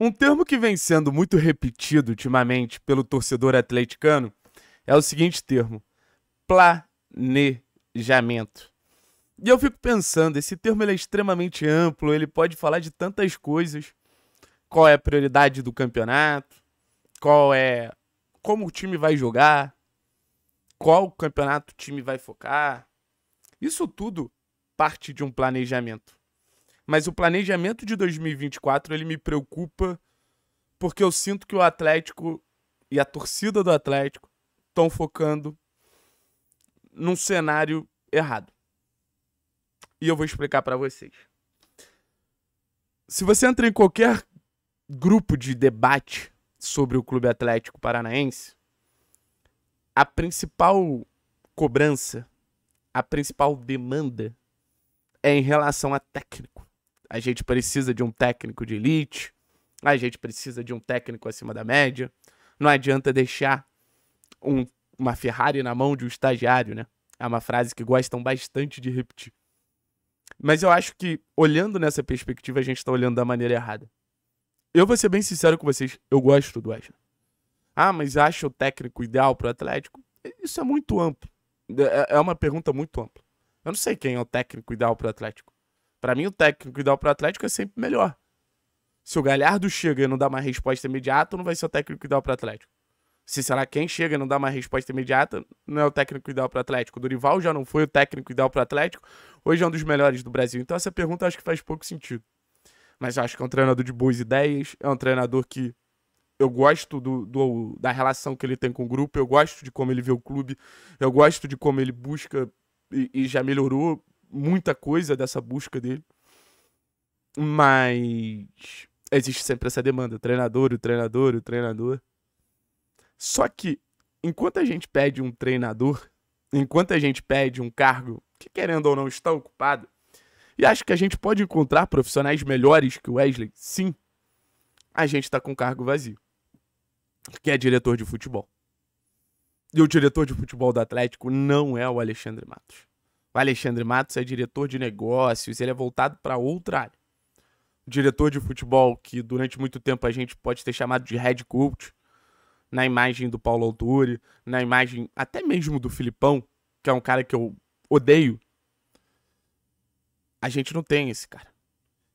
Um termo que vem sendo muito repetido ultimamente pelo torcedor atleticano é o seguinte termo: planejamento. E eu fico pensando, esse termo é extremamente amplo, ele pode falar de tantas coisas. Qual é a prioridade do campeonato? Qual é como o time vai jogar? Qual campeonato o time vai focar? Isso tudo parte de um planejamento. Mas o planejamento de 2024 ele me preocupa porque eu sinto que o Atlético e a torcida do Atlético estão focando num cenário errado. E eu vou explicar para vocês. Se você entra em qualquer grupo de debate sobre o Clube Atlético Paranaense, a principal cobrança, a principal demanda é em relação a técnico a gente precisa de um técnico de elite, a gente precisa de um técnico acima da média. Não adianta deixar um, uma Ferrari na mão de um estagiário, né? É uma frase que gostam bastante de repetir. Mas eu acho que, olhando nessa perspectiva, a gente está olhando da maneira errada. Eu vou ser bem sincero com vocês, eu gosto do Wesley. Ah, mas acha o técnico ideal para o Atlético? Isso é muito amplo. É, é, é uma pergunta muito ampla. Eu não sei quem é o técnico ideal para o Atlético. Para mim, o técnico ideal para o Atlético é sempre melhor. Se o Galhardo chega e não dá uma resposta imediata, não vai ser o técnico ideal para o Atlético. Se, sei lá, quem chega e não dá uma resposta imediata, não é o técnico ideal para o Atlético. O Dorival já não foi o técnico ideal para o Atlético. Hoje é um dos melhores do Brasil. Então essa pergunta acho que faz pouco sentido. Mas acho que é um treinador de boas ideias. É um treinador que eu gosto do, do, da relação que ele tem com o grupo. Eu gosto de como ele vê o clube. Eu gosto de como ele busca e, e já melhorou muita coisa dessa busca dele. Mas existe sempre essa demanda: o treinador, o treinador, o treinador. Só que, enquanto a gente pede um treinador, enquanto a gente pede um cargo que, querendo ou não, está ocupado, e acho que a gente pode encontrar profissionais melhores que o Wesley, sim, a gente está com cargo vazio que é diretor de futebol. E o diretor de futebol do Atlético não é o Alexandre Matos. Alexandre Matos é diretor de negócios, ele é voltado para outra área. diretor de futebol, que durante muito tempo a gente pode ter chamado de head coach, na imagem do Paulo Autori, na imagem até mesmo do Filipão, que é um cara que eu odeio. A gente não tem esse cara.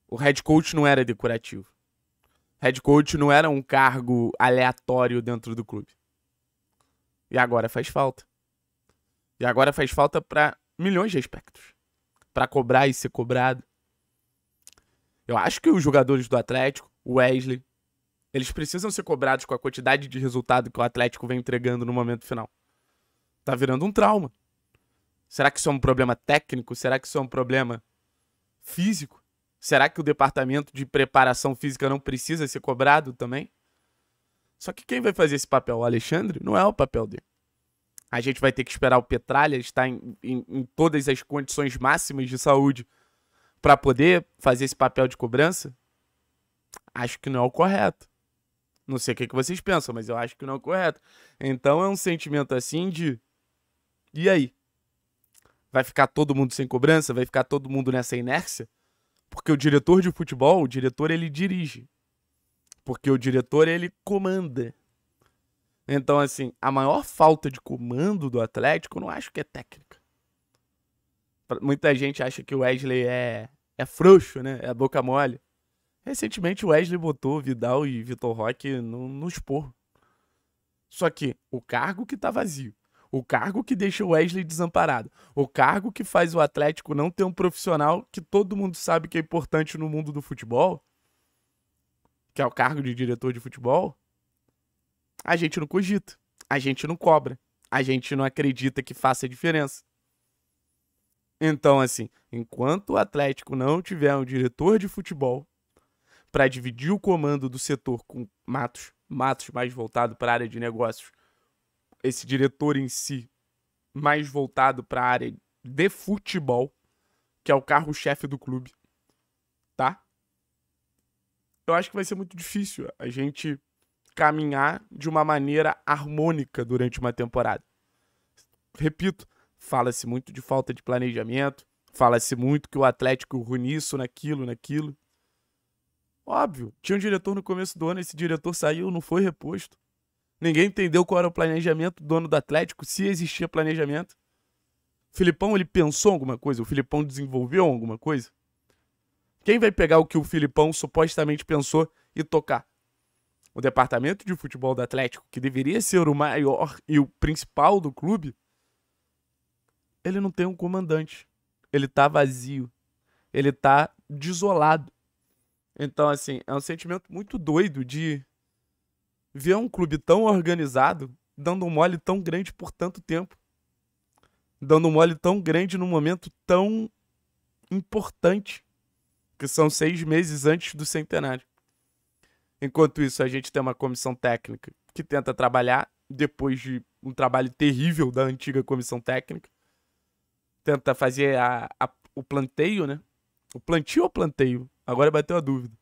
O head coach não era decorativo. Head coach não era um cargo aleatório dentro do clube. E agora faz falta. E agora faz falta para milhões de aspectos para cobrar e ser cobrado. Eu acho que os jogadores do Atlético, o Wesley, eles precisam ser cobrados com a quantidade de resultado que o Atlético vem entregando no momento final. Tá virando um trauma. Será que isso é um problema técnico? Será que isso é um problema físico? Será que o departamento de preparação física não precisa ser cobrado também? Só que quem vai fazer esse papel? O Alexandre? Não é o papel dele. A gente vai ter que esperar o Petralha estar em, em, em todas as condições máximas de saúde para poder fazer esse papel de cobrança? Acho que não é o correto. Não sei o que, que vocês pensam, mas eu acho que não é o correto. Então é um sentimento assim de. E aí? Vai ficar todo mundo sem cobrança? Vai ficar todo mundo nessa inércia? Porque o diretor de futebol, o diretor, ele dirige. Porque o diretor, ele comanda. Então, assim, a maior falta de comando do Atlético, eu não acho que é técnica. Muita gente acha que o Wesley é, é frouxo, né? É boca mole. Recentemente, o Wesley botou Vidal e Vitor Roque no, no esporro. Só que o cargo que tá vazio, o cargo que deixa o Wesley desamparado, o cargo que faz o Atlético não ter um profissional que todo mundo sabe que é importante no mundo do futebol, que é o cargo de diretor de futebol, a gente não cogita, a gente não cobra, a gente não acredita que faça diferença. Então, assim, enquanto o Atlético não tiver um diretor de futebol para dividir o comando do setor com Matos, Matos mais voltado para a área de negócios, esse diretor em si mais voltado para a área de futebol, que é o carro-chefe do clube, tá? Eu acho que vai ser muito difícil a gente caminhar de uma maneira harmônica durante uma temporada. Repito, fala-se muito de falta de planejamento, fala-se muito que o Atlético ruim isso, naquilo, naquilo. Óbvio, tinha um diretor no começo do ano, esse diretor saiu, não foi reposto. Ninguém entendeu qual era o planejamento do dono do Atlético, se existia planejamento. O Filipão, ele pensou alguma coisa? O Filipão desenvolveu alguma coisa? Quem vai pegar o que o Filipão supostamente pensou e tocar? o departamento de futebol do Atlético, que deveria ser o maior e o principal do clube, ele não tem um comandante. Ele tá vazio. Ele tá desolado. Então, assim, é um sentimento muito doido de ver um clube tão organizado dando um mole tão grande por tanto tempo. Dando um mole tão grande num momento tão importante, que são seis meses antes do centenário. Enquanto isso, a gente tem uma comissão técnica que tenta trabalhar, depois de um trabalho terrível da antiga comissão técnica. Tenta fazer a, a, o planteio, né? O plantio ou planteio? Agora bateu a dúvida.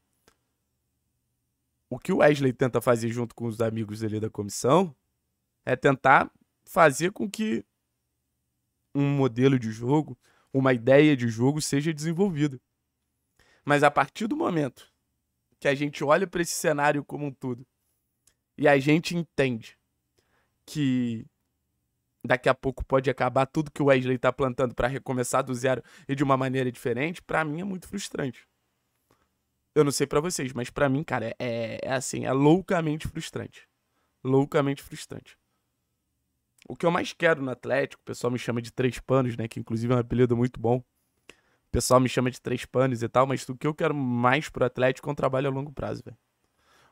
O que o Wesley tenta fazer junto com os amigos dele da comissão é tentar fazer com que um modelo de jogo, uma ideia de jogo seja desenvolvida. Mas a partir do momento que a gente olha para esse cenário como um todo e a gente entende que daqui a pouco pode acabar tudo que o Wesley está plantando para recomeçar do zero e de uma maneira diferente, para mim é muito frustrante. Eu não sei para vocês, mas para mim, cara, é, é, assim, é loucamente frustrante. Loucamente frustrante. O que eu mais quero no Atlético, o pessoal me chama de Três Panos, né, que inclusive é um apelido muito bom, o pessoal me chama de três panes e tal, mas o que eu quero mais pro Atlético é um trabalho a longo prazo, velho.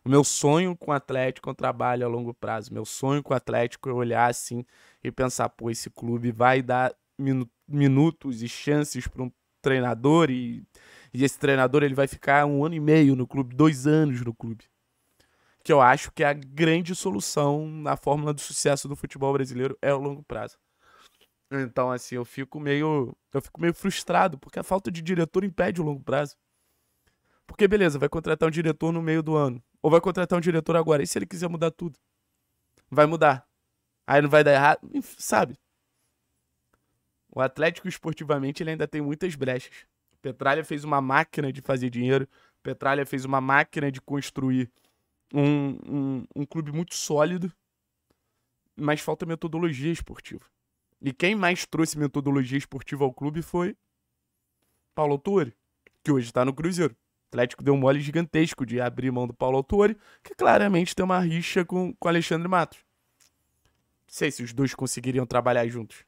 O meu sonho com o Atlético é um trabalho a longo prazo. Meu sonho com o Atlético é olhar assim e pensar, pô, esse clube vai dar minu minutos e chances para um treinador e, e esse treinador ele vai ficar um ano e meio no clube, dois anos no clube. Que eu acho que é a grande solução na fórmula do sucesso do futebol brasileiro é o longo prazo. Então, assim, eu fico meio. Eu fico meio frustrado, porque a falta de diretor impede o longo prazo. Porque, beleza, vai contratar um diretor no meio do ano. Ou vai contratar um diretor agora. E se ele quiser mudar tudo? Vai mudar. Aí não vai dar errado. Sabe? O Atlético, esportivamente, ele ainda tem muitas brechas. Petralha fez uma máquina de fazer dinheiro. Petralha fez uma máquina de construir um, um, um clube muito sólido. Mas falta metodologia esportiva. E quem mais trouxe metodologia esportiva ao clube foi Paulo Autori, que hoje está no Cruzeiro. O Atlético deu um mole gigantesco de abrir mão do Paulo Autori, que claramente tem uma rixa com o Alexandre Matos. Não sei se os dois conseguiriam trabalhar juntos.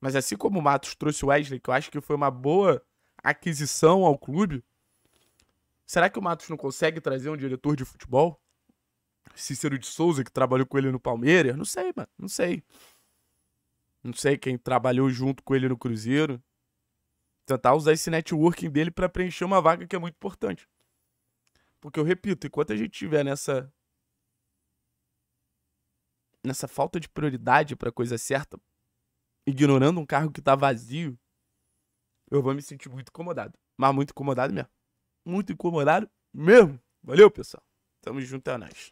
Mas assim como o Matos trouxe o Wesley, que eu acho que foi uma boa aquisição ao clube, será que o Matos não consegue trazer um diretor de futebol? Cícero de Souza, que trabalhou com ele no Palmeiras? Não sei, mano. Não sei não sei quem trabalhou junto com ele no Cruzeiro. Tentar usar esse networking dele para preencher uma vaga que é muito importante. Porque eu repito, enquanto a gente tiver nessa nessa falta de prioridade para coisa certa, ignorando um carro que tá vazio, eu vou me sentir muito incomodado. Mas muito incomodado mesmo. Muito incomodado mesmo. Valeu, pessoal. Tamo junto, é nóis.